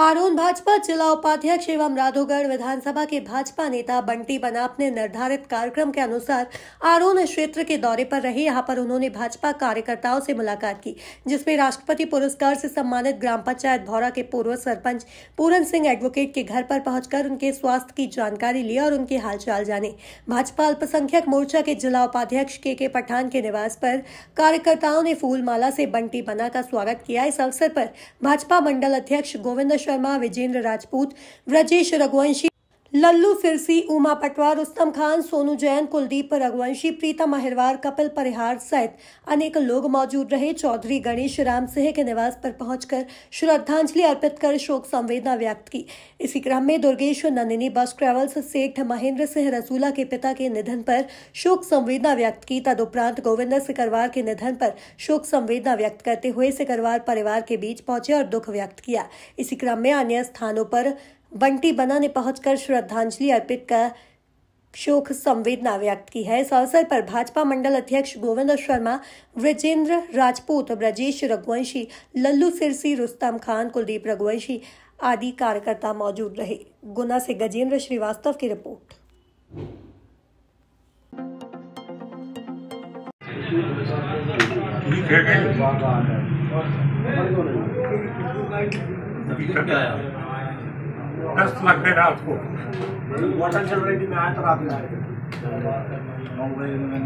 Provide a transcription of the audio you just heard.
आरोन भाजपा जिला उपाध्यक्ष एवं राधोगढ़ विधानसभा के भाजपा नेता बंटी बनाप ने निर्धारित कार्यक्रम के अनुसार आरोन क्षेत्र के दौरे पर रहे यहाँ पर उन्होंने भाजपा कार्यकर्ताओं से मुलाकात की जिसमें राष्ट्रपति पुरस्कार से सम्मानित ग्राम पंचायत भौरा के पूर्व सरपंच पूरन सिंह एडवोकेट के घर पर पहुंचकर उनके स्वास्थ्य की जानकारी ली और उनके हालचाल जाने भाजपा अल्पसंख्यक मोर्चा के जिला उपाध्यक्ष के के पठान के निवास पर कार्यकर्ताओं ने फूलमाला से बंटी बना का स्वागत किया इस अवसर पर भाजपा मंडल अध्यक्ष गोविंद शर्मा विजेंद्र राजपूत ब्रजेश रघुवंशी लल्लू सिरसी उमा पटवार रुस्तम खान सोनू जैन कुलदीप रघुवंशी प्रीता माहिरवार कपिल परिहार सहित अनेक लोग मौजूद रहे चौधरी गणेश राम सिंह के निवास पर पहुंचकर श्रद्धांजलि अर्पित कर शोक संवेदना व्यक्त की इसी क्रम में दुर्गेश्वर नंदिनी बस ट्रेवल्स सेठ महेंद्र सिंह रसूला के पिता के निधन पर शोक संवेदना व्यक्त की तदुपरांत गोविंद सिकरवार के निधन पर शोक संवेदना व्यक्त करते हुए सिकरवार परिवार के बीच पहुंचे और दुख व्यक्त किया इसी क्रम में अन्य स्थानों पर बंटी बना ने पहुंचकर श्रद्धांजलि अर्पित कर शोक संवेदना व्यक्त की है इस अवसर पर भाजपा मंडल अध्यक्ष गोविंद शर्मा ब्रजेंद्र राजपूत ब्रजेश रघुवंशी लल्लू सिरसी रुस्तम खान कुलदीप रघुवंशी आदि कार्यकर्ता मौजूद रहे गुना से गजेंद्र श्रीवास्तव की रिपोर्ट ठीक है दस लग गए रात को वाटर चल रही आया था तो रात